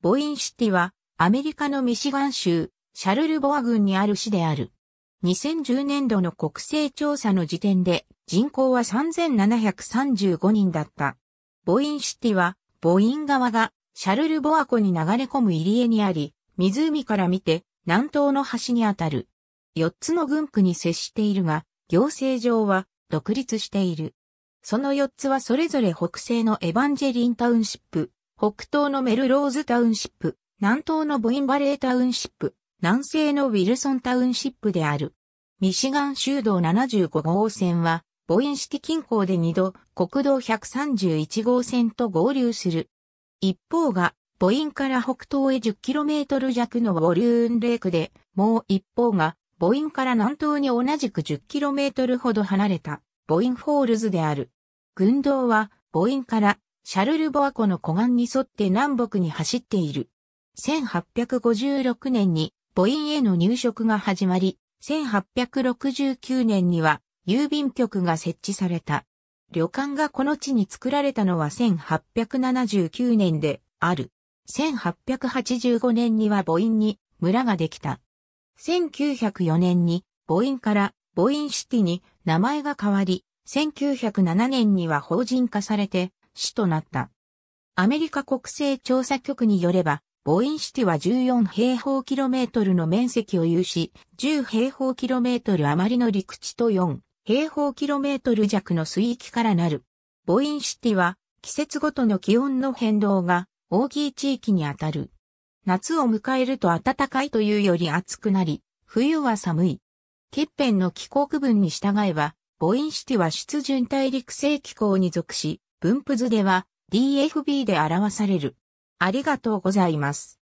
ボインシティは、アメリカのミシガン州、シャルルボア郡にある市である。2010年度の国勢調査の時点で、人口は3735人だった。ボインシティは、ボイン川が、シャルルボア湖に流れ込む入り江にあり、湖から見て、南東の端にあたる。4つの郡区に接しているが、行政上は、独立している。その4つはそれぞれ北西のエヴァンジェリンタウンシップ、北東のメルローズタウンシップ、南東のボインバレータウンシップ、南西のウィルソンタウンシップである。ミシガン州道75号線は、ボイン式近郊で2度、国道131号線と合流する。一方が、ボインから北東へ 10km 弱のウォリューンレークで、もう一方が、ボインから南東に同じく 10km ほど離れた、ボインフォールズである。群道は、ボインからシャルルボア湖の湖岸に沿って南北に走っている。1856年に母院への入植が始まり、1869年には郵便局が設置された。旅館がこの地に作られたのは1879年である。1885年には母院に村ができた。1904年に母院から母院シティに名前が変わり、1907年には法人化されて死となった。アメリカ国勢調査局によれば、ボインシティは14平方キロメートルの面積を有し、10平方キロメートル余りの陸地と4平方キロメートル弱の水域からなる。ボインシティは季節ごとの気温の変動が大きい地域にあたる。夏を迎えると暖かいというより暑くなり、冬は寒い。欠片の気候区分に従えば、ボインシティは湿潤大陸性気候に属し、分布図では DFB で表される。ありがとうございます。